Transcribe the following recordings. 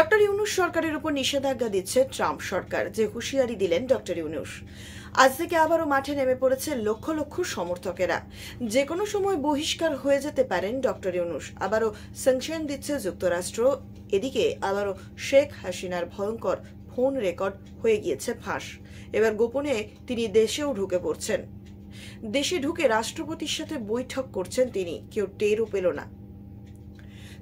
Doctor Yunus সরকারের উপর নিষেধাজ্ঞা দিচ্ছে ট্রাম্প সরকার যে হুঁশিয়ারি দিলেন ডক্টর ইউনুস আজ থেকে আবারও মাঠে নেমে পড়েছে লক্ষ লক্ষ সমর্থকেরা যে কোনো সময় বহিষ্কার হয়ে যেতে পারেন ডক্টর ইউনুস আবারও স্যাংশন দিচ্ছে যুক্তরাষ্ট্র এদিকে আবারও শেখ হাসিনার ভয়ঙ্কর ফোন রেকর্ড হয়ে গিয়েছে ফাঁস এবার গোপনে তিনি দেশেও ঢুকে পড়ছেন দেশে ঢুকে রাষ্ট্রপতির সাথে বৈঠক করছেন তিনি কেউ টেরও পেল না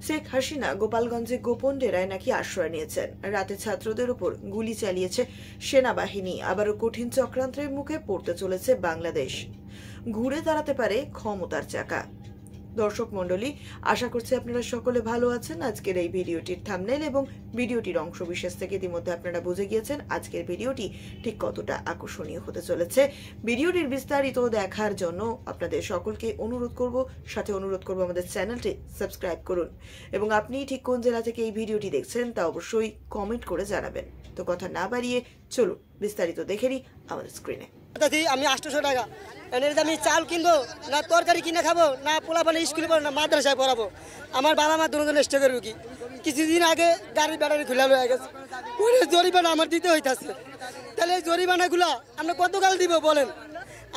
শেখ হাসিনা গোপালগঞ্জে গোপন ডেরায় নাকি আশ্রয় নিয়েছেন রাতে ছাত্রদের উপর গুলি চালিয়েছে সেনাবাহিনী আবারও কঠিন চক্রান্তের মুখে পড়তে চলেছে বাংলাদেশ ঘুরে দাঁড়াতে পারে ক্ষমতার চাকা দর্শক মন্ডলী আশা করছি আপনারা সকলে ভালো আছেন আজকের এই ভিডিওটির থামনেল এবং ভিডিওটির অংশ বিশেষ থেকে ইতিমধ্যে আপনারা বুঝে গিয়েছেন আজকের ভিডিওটি ঠিক কতটা আকর্ষণীয় হতে চলেছে ভিডিওটির বিস্তারিত দেখার জন্য আপনাদের সকলকে অনুরোধ করব সাথে অনুরোধ করব আমাদের চ্যানেলটি সাবস্ক্রাইব করুন এবং আপনি ঠিক কোন জেলা থেকে এই ভিডিওটি দেখছেন তা অবশ্যই কমেন্ট করে জানাবেন তো কথা না বাড়িয়ে চলুন বিস্তারিত দেখে নিই আমাদের স্ক্রিনে আমি আটশোশো টাকা আমি চাল কিনবো না তরকারি কিনে খাবো না পোলা পালে স্কুলে পড়াবো না মাদ্রাসায় পড়াবো আমার বাবা মা দুজন স্টেকের রুগী কিছুদিন আগে গাড়ির ব্যাটারি খোলা হয়ে গেছে ওই জরিমানা আমার দিতে হইতেছে তাহলে এই জরিমানাগুলো আমরা কতকাল দিব বলেন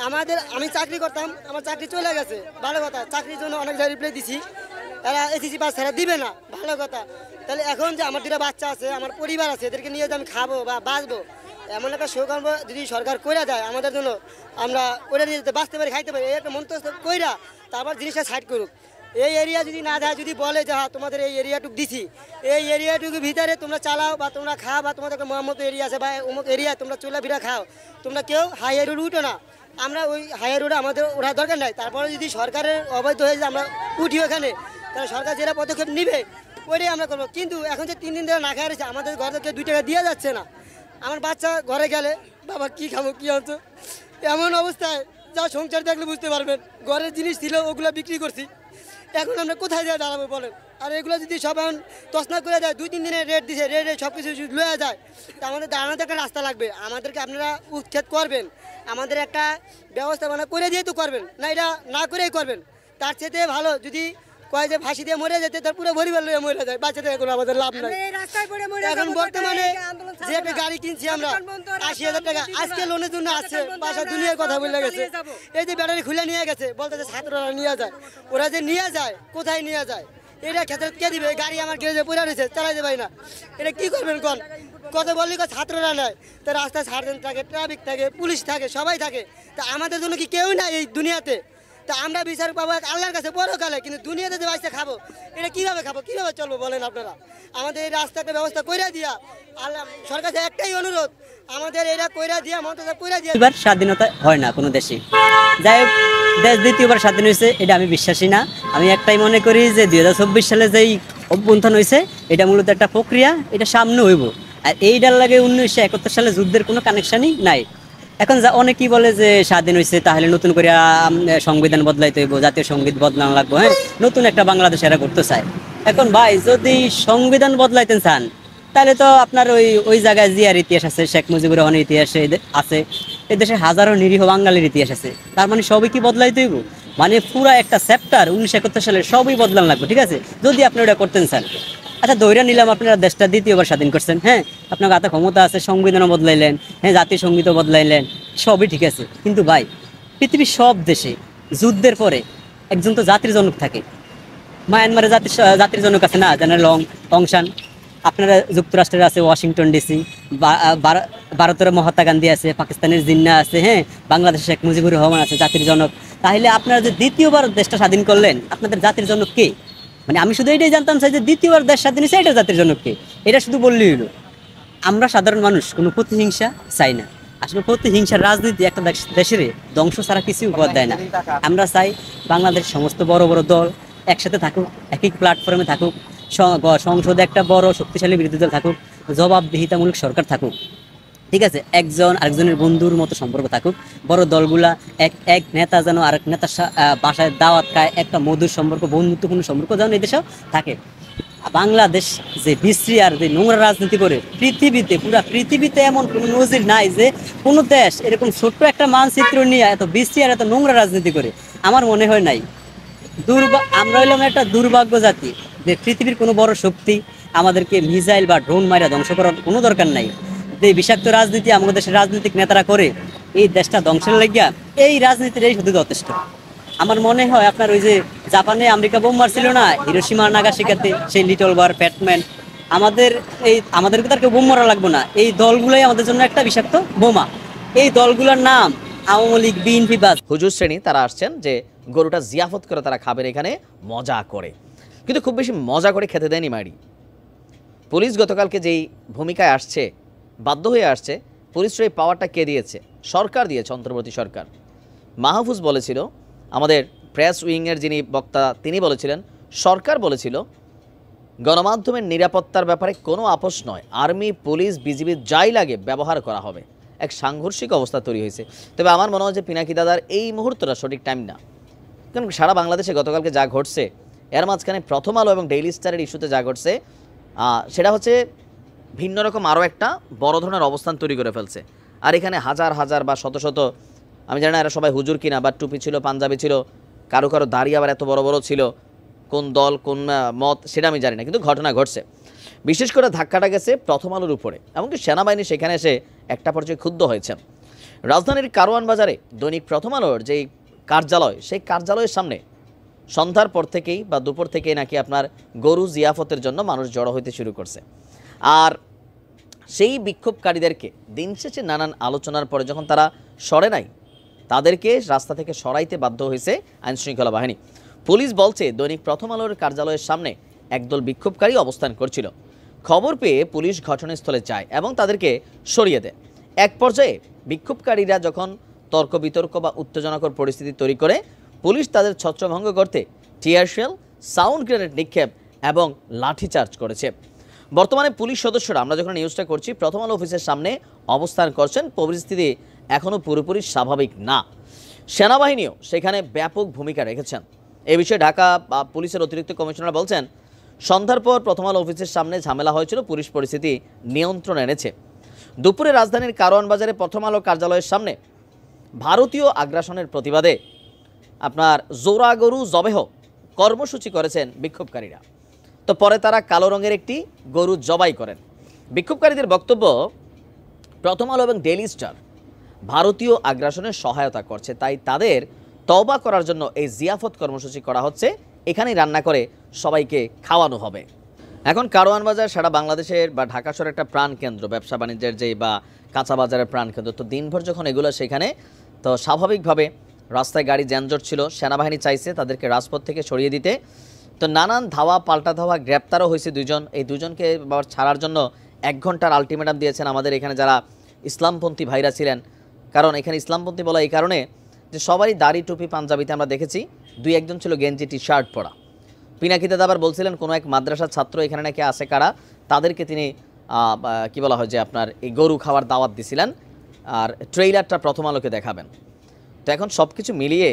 আমাদের আমি চাকরি করতাম আমার চাকরি চলে গেছে ভালো কথা চাকরির জন্য অনেক জায়গায় রিপ্লাই দিছি এরা এসিসি পাস ছাড়া দিবে না ভালো কথা তাহলে এখন যে আমার দুটা বাচ্চা আছে আমার পরিবার আছে এদেরকে নিয়ে যে আমি খাবো বা বাঁচবো এমন একটা সৌকর্ম যদি সরকার কইরা দেয় আমাদের জন্য আমরা ওরা দিয়ে বাঁচতে পারি খাইতে পারি এই একটা মন্তব্য কইরা তারপর জিনিসটা সাইড করুক এই এরিয়া যদি না যায় যদি বলে যে হ্যাঁ তোমাদের এই এরিয়াটুকু দিছি এই এরিয়াটুকু ভিতরে তোমরা চালাও বা তোমরা খাও বা তোমাদের একটা এরিয়া আছে বা অমুক এরিয়া তোমরা ভিড়া খাও তোমরা কেউ হাইয়ার রোড উঠো না আমরা ওই হাইয়ার রোডে আমাদের ওঠার দরকার নাই তারপরে যদি সরকারের অবৈধ হয়ে যায় আমরা উঠি ওখানে তাহলে সরকার যেটা পদক্ষেপ নিবে ওইটাই আমরা করবো কিন্তু এখন যে তিন দিন ধরে না খাওয়া রয়েছে আমাদের ঘর থেকে দুই টাকা দিয়ে যাচ্ছে না আমার বাচ্চা ঘরে গেলে বাবা কি খাবো কি হতো এমন অবস্থায় যা সংসার দেখলে বুঝতে পারবেন ঘরের জিনিস ছিল ওগুলো বিক্রি করছি এখন আমরা কোথায় যাই দাঁড়াবো বলেন আর এগুলো যদি সব এখন তসনা করে দেয় দুই তিন দিনের রেট দিছে রেট সব কিছু লোয়া যায় তা আমাদের দাঁড়ানোতে একটা রাস্তা লাগবে আমাদেরকে আপনারা উচ্ছেদ করবেন আমাদের একটা ব্যবস্থাপনা করে দিয়ে তো করবেন না এটা না করেই করবেন তার চেয়ে ভালো যদি কয় যে ফাঁসি দিয়ে মরে যেতে তার পুরো পরিবার লোক মরে যায় বাচ্চাদের এখন আমাদের লাভ নাই এখন বর্তমানে যে গাড়ি কিনছি আমরা আশি হাজার টাকা আজকে লোনের জন্য আসছে বাসা দুনিয়ার কথা বলে গেছে এই যে ব্যাটারি খুলে নিয়ে গেছে বলতে যে ছাত্ররা নিয়ে যায় ওরা যে নিয়ে যায় কোথায় নিয়ে যায় এটা ক্ষেত্রে কে দিবে গাড়ি আমার গ্যারেজে পড়ে রয়েছে চালাইতে পারি না এটা কি করবেন কোন কত বললি ছাত্ররা নেয় তা রাস্তায় সার্জেন্ট থাকে ট্রাফিক থাকে পুলিশ থাকে সবাই থাকে তা আমাদের জন্য কি কেউ না এই দুনিয়াতে তা আমরা বিচার পাবো এক আল্লাহর কাছে বড় কালে কিন্তু দুনিয়াতে যে বাইসে খাবো এটা কীভাবে খাবো কীভাবে চলবো বলেন আপনারা আমাদের এই রাস্তাটা ব্যবস্থা করে দিয়া আল্লাহ সরকার একটাই অনুরোধ আমাদের এরা কইরা দিয়া মন্ত্রটা কইরা দিয়া এবার স্বাধীনতা হয় না কোনো দেশে যাই হোক দেশ দ্বিতীয়বার স্বাধীন হয়েছে এটা আমি বিশ্বাসী না আমি একটাই মনে করি যে দুই সালে যেই অভ্যন্থন হয়েছে এটা মূলত একটা প্রক্রিয়া এটা সামনে হইব আর এইটার লাগে উনিশশো একাত্তর সালে যুদ্ধের কোনো কানেকশানই নাই এখন যা অনেক কি বলে যে স্বাধীন হয়েছে তাহলে নতুন করে সংবিধান বদলাইতে হইব জাতীয় সঙ্গীত বদলানো লাগবো হ্যাঁ নতুন একটা বাংলাদেশ এরা করতে চায় এখন ভাই যদি সংবিধান বদলাইতে চান তাহলে তো আপনার ওই ওই জায়গায় জিয়ার ইতিহাস আছে শেখ মুজিবুর রহমানের ইতিহাস আছে এ দেশে হাজারো নিরীহ বাঙালির ইতিহাস আছে তার মানে সবই কি বদলাইতে হইব মানে পুরা একটা চ্যাপ্টার উনিশশো একাত্তর সালে সবই বদলান লাগবে ঠিক আছে যদি আপনি ওটা করতেন স্যার আচ্ছা দৈরা নিলাম আপনারা দেশটা দ্বিতীয়বার স্বাধীন করছেন হ্যাঁ আপনার হাতে ক্ষমতা আছে সংবিধানও বদলাইলেন হ্যাঁ জাতীয় সঙ্গীতও বদলাইলেন সবই ঠিক আছে কিন্তু ভাই পৃথিবীর সব দেশে যুদ্ধের পরে একজন তো জাতির জনক থাকে মায়ানমারে জাতির জাতির জনক আছে না জেনারেল লং অংশান আপনারা যুক্তরাষ্ট্রের আছে ওয়াশিংটন ডিসি ভারতের মহাত্মা গান্ধী আছে পাকিস্তানের জিন্না আছে হ্যাঁ বাংলাদেশের শেখ মুজিবুর রহমান আছে জাতির জনক তাহলে আপনারা যে দ্বিতীয়বার দেশটা স্বাধীন করলেন আপনাদের জাতির জনক কে মানে আমি শুধু এটাই জানতাম যে দ্বিতীয়বার দেশ স্বাধীন হয়েছে এটা জাতির জনক কে এটা শুধু বললেই হলো আমরা সাধারণ মানুষ কোনো প্রতিহিংসা চাই না আসলে প্রতিহিংসার রাজনীতি একটা দেশের ধ্বংস ছাড়া কিছু উপহার দেয় না আমরা চাই বাংলাদেশ সমস্ত বড় বড় দল একসাথে থাকুক এক এক প্ল্যাটফর্মে থাকুক সংসদে একটা বড় শক্তিশালী বিরোধী দল থাকুক জবাবদিহিতামূলক সরকার থাকুক ঠিক আছে একজন আরেকজনের বন্ধুর মতো সম্পর্ক থাকুক বড় দলগুলা এক এক নেতা যেন আরেক নেতা বাসায় দাওয়াত খায় একটা মধুর সম্পর্ক বন্ধুত্বপূর্ণ সম্পর্ক যেন এদেশেও থাকে বাংলাদেশ যে বিশ্রী আর যে নোংরা রাজনীতি করে পৃথিবীতে পুরা পৃথিবীতে এমন কোনো নজির নাই যে কোনো দেশ এরকম ছোট্ট একটা মানচিত্র নিয়ে এত বিশ্রী আর এত নোংরা রাজনীতি করে আমার মনে হয় নাই দুর্ভা আমরা হইলাম একটা দুর্ভাগ্য জাতি যে পৃথিবীর কোনো বড় শক্তি আমাদেরকে মিসাইল বা ড্রোন মাইরা ধ্বংস করার কোনো দরকার নাই যে বিষাক্ত রাজনীতি আমাদের দেশের রাজনৈতিক নেতারা করে এই দেশটা ধ্বংসের লাগিয়া এই রাজনীতির এই শুধু যথেষ্ট আমার মনে হয় আপনার ওই যে জাপানে আমেরিকা বোম মারছিল না নাগা নাগাশিকাতে সেই লিটল বার প্যাটম্যান আমাদের এই তো আর কেউ বোম মারা লাগবো না এই দলগুলোই আমাদের জন্য একটা বিষাক্ত বোমা এই দলগুলোর নাম আওয়ামী লীগ বিএনপি বাস হুজুর শ্রেণী তারা আসছেন যে গরুটা জিয়াফত করে তারা খাবেন এখানে মজা করে কিন্তু খুব বেশি মজা করে খেতে দেয়নি মারি পুলিশ গতকালকে যেই ভূমিকায় আসছে বাধ্য হয়ে আসছে পরিশ্রয়ী পাওয়ারটা কে দিয়েছে সরকার দিয়েছে অন্তর্বর্তী সরকার মাহফুজ বলেছিল আমাদের প্রেস উইংয়ের যিনি বক্তা তিনি বলেছিলেন সরকার বলেছিল গণমাধ্যমের নিরাপত্তার ব্যাপারে কোনো আপোষ নয় আর্মি পুলিশ বিজিবি যাই লাগে ব্যবহার করা হবে এক সাংঘর্ষিক অবস্থা তৈরি হয়েছে তবে আমার মনে হয় যে পিনাকি দাদার এই মুহূর্তটা সঠিক টাইম না কারণ সারা বাংলাদেশে গতকালকে যা ঘটছে এর মাঝখানে প্রথম আলো এবং ডেইলি স্টারের ইস্যুতে যা ঘটছে সেটা হচ্ছে ভিন্ন রকম আরও একটা বড় ধরনের অবস্থান তৈরি করে ফেলছে আর এখানে হাজার হাজার বা শত শত আমি জানি না এরা সবাই হুজুর কিনা বা টুপি ছিল পাঞ্জাবি ছিল কারো কারো দাঁড়িয়ে আবার এত বড় বড় ছিল কোন দল কোন মত সেটা আমি জানি না কিন্তু ঘটনা ঘটছে বিশেষ করে ধাক্কাটা গেছে প্রথম আলোর উপরে এমনকি সেনাবাহিনী সেখানে এসে একটা পর্যায়ে ক্ষুব্ধ হয়েছেন রাজধানীর কারওয়ান বাজারে দৈনিক প্রথম আলোর যেই কার্যালয় সেই কার্যালয়ের সামনে সন্ধ্যার পর থেকেই বা দুপুর থেকেই নাকি আপনার গরু জিয়াফতের জন্য মানুষ জড়ো হইতে শুরু করছে আর সেই বিক্ষোভকারীদেরকে দিন শেষে নানান আলোচনার পরে যখন তারা সরে নাই তাদেরকে রাস্তা থেকে সরাইতে বাধ্য হয়েছে আইনশৃঙ্খলা বাহিনী পুলিশ বলছে দৈনিক প্রথম আলোর কার্যালয়ের সামনে একদল বিক্ষোভকারী অবস্থান করছিল খবর পেয়ে পুলিশ ঘটনাস্থলে যায় এবং তাদেরকে সরিয়ে দেয় এক পর্যায়ে বিক্ষোভকারীরা যখন তর্ক বিতর্ক বা উত্তেজনাকর পরিস্থিতি তৈরি করে পুলিশ তাদের ছত্রভঙ্গ করতে টিয়ারশেল সাউন্ড গ্রেনেড নিক্ষেপ এবং লাঠিচার্জ করেছে বর্তমানে পুলিশ সদস্যরা আমরা যখন নিউজটা করছি প্রথম আলো অফিসের সামনে অবস্থান করছেন পরিস্থিতি এখনও পুরোপুরি স্বাভাবিক না সেনাবাহিনীও সেখানে ব্যাপক ভূমিকা রেখেছেন এ বিষয়ে ঢাকা পুলিশের অতিরিক্ত কমিশনার বলছেন সন্ধ্যার পর প্রথম আলো অফিসের সামনে ঝামেলা হয়েছিল পুলিশ পরিস্থিতি নিয়ন্ত্রণ এনেছে দুপুরে রাজধানীর কারওয়ান বাজারে প্রথম আলো কার্যালয়ের সামনে ভারতীয় আগ্রাসনের প্রতিবাদে আপনার জোরাগরু জবেহ কর্মসূচি করেছেন বিক্ষোভকারীরা তো পরে তারা কালো রঙের একটি গরু জবাই করেন বিক্ষোভকারীদের বক্তব্য প্রথম আলো এবং ডেলি স্টার ভারতীয় আগ্রাসনে সহায়তা করছে তাই তাদের তওবা করার জন্য এই জিয়াফত কর্মসূচি করা হচ্ছে এখানেই রান্না করে সবাইকে খাওয়ানো হবে এখন কারোয়ান বাজার সারা বাংলাদেশের বা ঢাকা শহরের একটা প্রাণকেন্দ্র ব্যবসা বাণিজ্যের যেই বা কাঁচা বাজারের প্রাণকেন্দ্র তো দিনভর যখন এগুলো সেখানে তো স্বাভাবিকভাবে রাস্তায় গাড়ি যানজট ছিল সেনাবাহিনী চাইছে তাদেরকে রাজপথ থেকে সরিয়ে দিতে তো নানান ধাওয়া পাল্টা ধাওয়া গ্রেপ্তারও হয়েছে দুজন এই দুজনকে আবার ছাড়ার জন্য এক ঘন্টার আলটিমেটাম দিয়েছেন আমাদের এখানে যারা ইসলামপন্থী ভাইরা ছিলেন কারণ এখানে ইসলামপন্থী বলা এই কারণে যে সবারই দাড়ি টুপি পাঞ্জাবিতে আমরা দেখেছি দুই একজন ছিল গেঞ্জি টি শার্ট পরা পিনাকিতে আবার বলছিলেন কোনো এক মাদ্রাসার ছাত্র এখানে নাকি আছে কারা তাদেরকে তিনি কি বলা হয় যে আপনার এই গরু খাওয়ার দাওয়াত দিছিলেন আর ট্রেইলারটা প্রথম আলোকে দেখাবেন তো এখন সব কিছু মিলিয়ে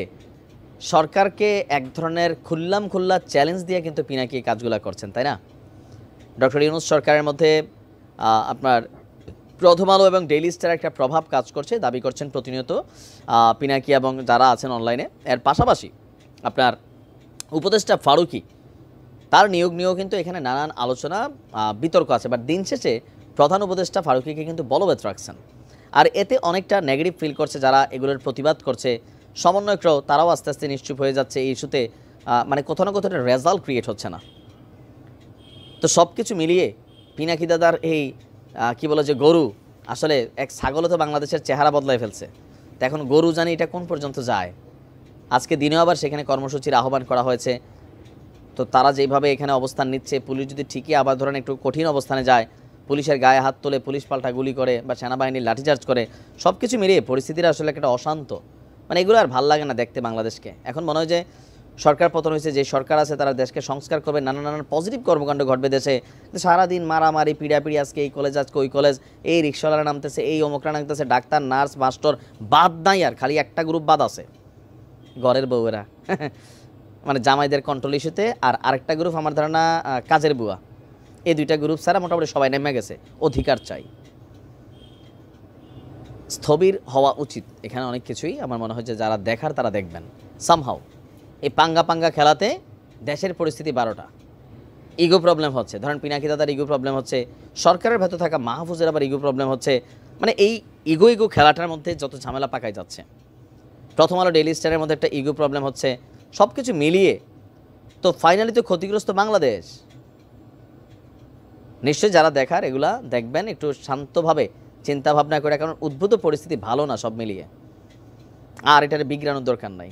সরকারকে এক ধরনের খুল্লাম খুল্লা চ্যালেঞ্জ দিয়ে কিন্তু পিনাকি কাজগুলো করছেন তাই না ডক্টর ইউনুস সরকারের মধ্যে আপনার প্রথম আলো এবং ডেইলি স্টার একটা প্রভাব কাজ করছে দাবি করছেন প্রতিনিয়ত পিনাকি এবং যারা আছেন অনলাইনে এর পাশাপাশি আপনার উপদেষ্টা ফারুকি তার নিয়োগ নিয়েও কিন্তু এখানে নানান আলোচনা বিতর্ক আছে বাট দিন শেষে প্রধান উপদেষ্টা ফারুকিকে কিন্তু বলবৎ রাখছেন আর এতে অনেকটা নেগেটিভ ফিল করছে যারা এগুলোর প্রতিবাদ করছে সমন্বয়করাও তারাও আস্তে আস্তে নিশ্চুপ হয়ে যাচ্ছে এই ইস্যুতে মানে কোথাও না কোথাও একটা রেজাল্ট ক্রিয়েট হচ্ছে না তো সব কিছু মিলিয়ে পিনাকি দাদার এই কি বলে যে গরু আসলে এক ছাগলও তো বাংলাদেশের চেহারা বদলায় ফেলছে তো এখন গরু জানি এটা কোন পর্যন্ত যায় আজকে দিনেও আবার সেখানে কর্মসূচির আহ্বান করা হয়েছে তো তারা যেভাবে এখানে অবস্থান নিচ্ছে পুলিশ যদি ঠিকই আবার ধরেন একটু কঠিন অবস্থানে যায় পুলিশের গায়ে হাত তোলে পুলিশ পাল্টা গুলি করে বা সেনাবাহিনীর লাঠিচার্জ করে সব কিছু মিলিয়ে পরিস্থিতিটা আসলে একটা অশান্ত মানে এগুলো আর ভাল লাগে না দেখতে বাংলাদেশকে এখন মনে হয় যে সরকার পতন হয়েছে যে সরকার আছে তারা দেশকে সংস্কার করবে নানা নানান পজিটিভ কর্মকাণ্ড ঘটবে দেশে সারাদিন মারামারি পিড়াপিড়ি আজকে এই কলেজ আজকে ওই কলেজ এই রিক্সাওয়ালা নামতেছে এই অমুকরা নামতেছে ডাক্তার নার্স মাস্টার বাদ নাই আর খালি একটা গ্রুপ বাদ আছে ঘরের বউয়েরা মানে জামাইদের কন্ট্রোল ইস্যুতে আর আরেকটা গ্রুপ আমার ধারণা কাজের বুয়া এই দুইটা গ্রুপ ছাড়া মোটামুটি সবাই নেমে গেছে অধিকার চাই স্থবির হওয়া উচিত এখানে অনেক কিছুই আমার মনে হয় যে যারা দেখার তারা দেখবেন সামহাও এই পাঙ্গা পাঙ্গা খেলাতে দেশের পরিস্থিতি বারোটা ইগো প্রবলেম হচ্ছে ধরেন পিনাকি দাদার ইগো প্রবলেম হচ্ছে সরকারের ভেতর থাকা মাহফুজের আবার ইগো প্রবলেম হচ্ছে মানে এই ইগো ইগো খেলাটার মধ্যে যত ঝামেলা পাকায় যাচ্ছে প্রথম আলো ডেলি স্টারের মধ্যে একটা ইগো প্রবলেম হচ্ছে সব কিছু মিলিয়ে তো ফাইনালি তো ক্ষতিগ্রস্ত বাংলাদেশ নিশ্চয়ই যারা দেখার এগুলা দেখবেন একটু শান্তভাবে চিন্তা ভাবনা করে কারণ উদ্ভূত পরিস্থিতি ভালো না সব মিলিয়ে আর এটার বিগ্রানোর দরকার নাই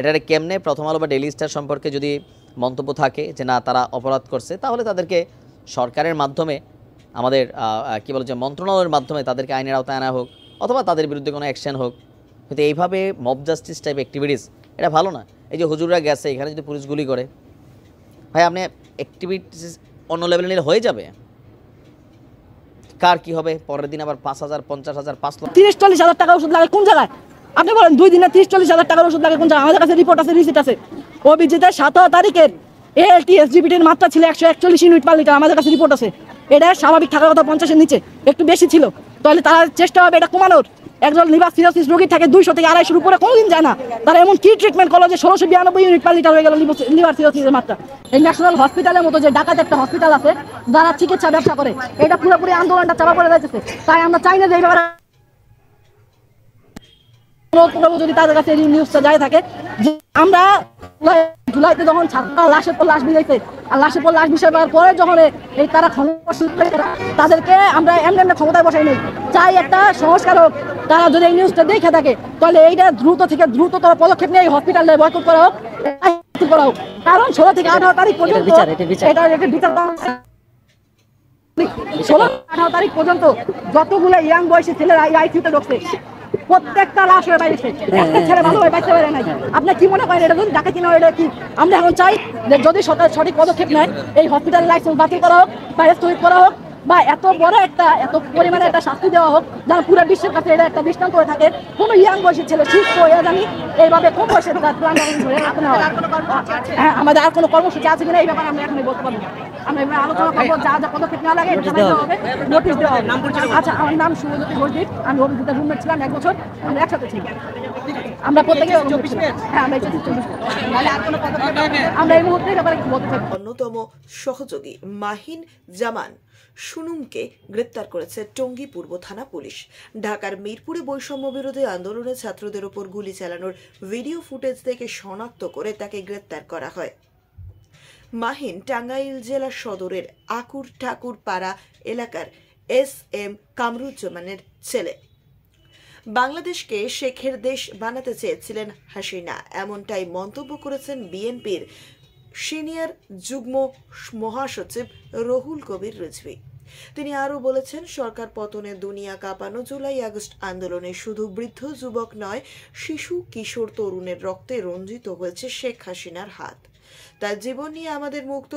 এটার কেমনে প্রথম আলো বা ডেলি স্টার সম্পর্কে যদি মন্তব্য থাকে যে না তারা অপরাধ করছে তাহলে তাদেরকে সরকারের মাধ্যমে আমাদের কী বলে যে মন্ত্রণালয়ের মাধ্যমে তাদেরকে আইনের আওতায় আনা হোক অথবা তাদের বিরুদ্ধে কোনো অ্যাকশন হোক কিন্তু এইভাবে মব জাস্টিস টাইপ অ্যাক্টিভিটিস এটা ভালো না এই যে হুজুররা গেছে এখানে যদি পুলিশ গুলি করে ভাই আপনি অ্যাক্টিভিটিস অন্য লেভেলে নিলে হয়ে যাবে কার কি হবে পরের দিন আবার পাঁচ হাজার পঞ্চাশ হাজার পাঁচ লক্ষ তিরিশ চল্লিশ হাজার টাকা ওষুধ লাগে কোন জায়গায় আপনি বলেন দুই দিনে তিরিশ চল্লিশ হাজার টাকার ওষুধ লাগে কোন জায়গায় আমাদের কাছে রিপোর্ট আছে রিসিট আছে অভিজিতের সতেরো তারিখের এলটিএসজিবিটির মাত্রা ছিল একশো একচল্লিশ ইউনিট পার লিটার আমাদের কাছে রিপোর্ট আছে এটা স্বাভাবিক থাকার কথা পঞ্চাশের নিচে একটু বেশি ছিল তাহলে তারা চেষ্টা হবে এটা কমানোর একজন লিভার সিরোসিস রোগী থাকে দুইশো থেকে আড়াইশোর উপরে কোনোদিন যায় না তারা এমন কি ট্রিটমেন্ট করলো যে ষোলোশো বিরানব্বই ইউনিট পার লিটার হয়ে গেল লিভার সিরোসিসের মাত্রা এই ন্যাশনাল হসপিটালের মতো যে ডাকাতে একটা হসপিটাল আছে যারা চিকিৎসা ব্যবসা করে এটা পুরোপুরি আন্দোলনটা চাপা পড়ে যাচ্ছে তাই আমরা চাই না যে এই ব্যাপারে যদি তাদের কাছে নিউজটা যায় থাকে আমরা জুলাইতে যখন লাশের পর লাশ আর লাশের পর লাশ পরে যখন এই তারা ক্ষমতা তাদেরকে আমরা ক্ষমতায় বসাই নেই চাই একটা সংস্কার হোক তারা যদি এই নিউজটা দেখে থাকে তাহলে এইটা দ্রুত থেকে পদক্ষেপ নিয়ে এই হসপিটালে বয়কট করা হোক করা হোক কারণ ষোলো থেকে আঠারো তারিখ পর্যন্ত এটা একটা বিচার ষোলো আঠারো তারিখ পর্যন্ত যতগুলো ইয়াং বয়সী ছেলেরা আইসিতে ঢুকছে প্রত্যেকটা লাশ হয়ে বাইরেছে হ্যাঁ। একটা ছেলে ভালো হয়ে বাইতে পারে নাই আপনি কি মনে করেন এটা ধরুন ডাকা কিনা এটা কি আমরা এখন চাই যে যদি সরকার সঠিক পদক্ষেপ নেয় এই হসপিটাল লাইসেন্স বাতিল করা হোক বা স্থগিত করা হোক বা এত বড় একটা এত পরিমাণে একটা শাস্তি দেওয়া হোক যেন পুরো বিশ্বের কাছে এটা একটা দৃষ্টান্ত হয়ে থাকে কোনো ইয়াং বয়সের ছেলে শিল্প এরা জানি এইভাবে কম বয়সের হ্যাঁ আমাদের আর কোনো কর্মসূচি আছে কিনা এই ব্যাপারে আমরা এখনই বলতে পারবো আমি এবার আলোচনা করবো যা যা পদক্ষেপ নেওয়া লাগে আচ্ছা আমার নাম সুরজ্যোতি দীপ আমি অভিজ্ঞতা রুমমেট ছিলাম এক বছর আমরা একসাথে ছিলাম আমরা প্রত্যেকে হ্যাঁ, আমরা এই মুহূর্তে অন্যতম সহযোগী মাহিন জামান সুনুমকে গ্রেপ্তার করেছে টঙ্গী পূর্ব থানা পুলিশ ঢাকার মিরপুরে বৈষম্য বিরোধী আন্দোলনে ছাত্রদের ওপর গুলি চালানোর ভিডিও ফুটেজ থেকে শনাক্ত করে তাকে গ্রেপ্তার করা হয় মাহিন টাঙ্গাইল জেলা সদরের আকুর ঠাকুরপাড়া এলাকার এস এম কামরুজ্জামানের ছেলে বাংলাদেশকে শেখের দেশ বানাতে চেয়েছিলেন হাসিনা এমনটাই মন্তব্য করেছেন বিএনপির সিনিয়র যুগ্ম মহাসচিব রহুল কবির রিজভি তিনি আরও বলেছেন সরকার পতনে দুনিয়া কাঁপানো জুলাই আগস্ট আন্দোলনে শুধু বৃদ্ধ যুবক নয় শিশু কিশোর তরুণের রক্তে রঞ্জিত হয়েছে শেখ হাসিনার হাত তার জীবন নিয়ে আমাদের মুক্ত